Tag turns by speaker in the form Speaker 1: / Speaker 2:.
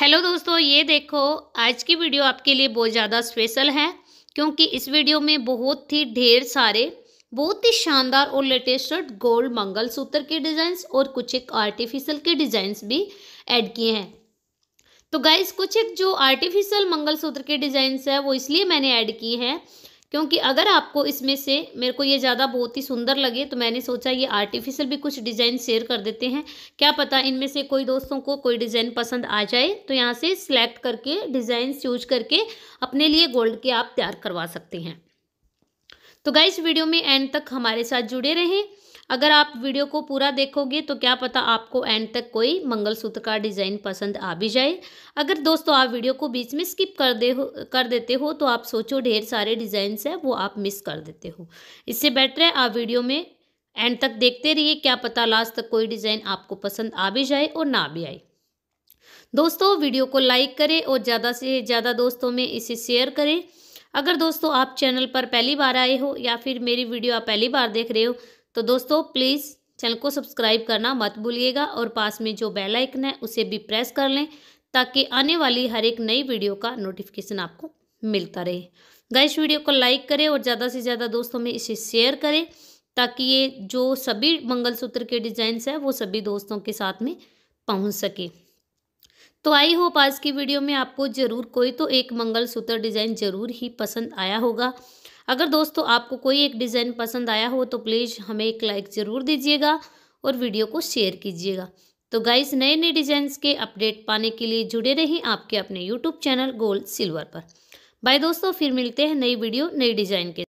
Speaker 1: hello दोस्तों ये देखो आज की वीडियो आपके लिए बहुत ज़्यादा स्पेशल है क्योंकि इस वीडियो में बहुत ही ढेर सारे बहुत ही शानदार और लेटेस्ट गोल्ड मंगलसूत्र के डिज़ाइंस और कुछ एक आर्टिफिशियल के डिज़ाइंस भी ऐड किए हैं तो गाइज कुछ एक जो आर्टिफिशियल मंगलसूत्र के डिज़ाइंस है वो इसलिए मैंने ऐड किए हैं क्योंकि अगर आपको इसमें से मेरे को ये ज़्यादा बहुत ही सुंदर लगे तो मैंने सोचा ये आर्टिफिशियल भी कुछ डिज़ाइन शेयर कर देते हैं क्या पता इनमें से कोई दोस्तों को कोई डिज़ाइन पसंद आ जाए तो यहाँ से सिलेक्ट करके डिज़ाइन चूज करके अपने लिए गोल्ड के आप तैयार करवा सकते हैं तो गाइस वीडियो में एंड तक हमारे साथ जुड़े रहें अगर आप वीडियो को पूरा देखोगे तो क्या पता आपको एंड तक कोई मंगलसूत्र का डिज़ाइन पसंद आ भी जाए अगर दोस्तों आप वीडियो को बीच में स्किप कर दे हो कर देते हो तो आप सोचो ढेर सारे डिज़ाइंस हैं वो आप मिस कर देते हो इससे बेटर है आप वीडियो में एंड तक देखते रहिए क्या पता लास्ट तक कोई डिज़ाइन आपको पसंद आ भी जाए और ना भी आए दोस्तों वीडियो को लाइक करें और ज़्यादा से ज़्यादा दोस्तों में इसे शेयर करें अगर दोस्तों आप चैनल पर पहली बार आए हो या फिर मेरी वीडियो आप पहली बार देख रहे हो तो दोस्तों प्लीज़ चैनल को सब्सक्राइब करना मत भूलिएगा और पास में जो बेल आइकन है उसे भी प्रेस कर लें ताकि आने वाली हर एक नई वीडियो का नोटिफिकेशन आपको मिलता रहे गाइस वीडियो को लाइक करें और ज़्यादा से ज़्यादा दोस्तों में इसे शेयर करें ताकि ये जो सभी मंगलसूत्र के डिज़ाइंस हैं वो सभी दोस्तों के साथ में पहुँच सके तो आई होप आज की वीडियो में आपको ज़रूर कोई तो एक मंगलसूत्र डिज़ाइन ज़रूर ही पसंद आया होगा अगर दोस्तों आपको कोई एक डिज़ाइन पसंद आया हो तो प्लीज़ हमें एक लाइक ज़रूर दीजिएगा और वीडियो को शेयर कीजिएगा तो गाइस नए नए डिज़ाइंस के अपडेट पाने के लिए जुड़े रहें आपके अपने यूट्यूब चैनल गोल्ड सिल्वर पर बाय दोस्तों फिर मिलते हैं नई वीडियो नई डिज़ाइन के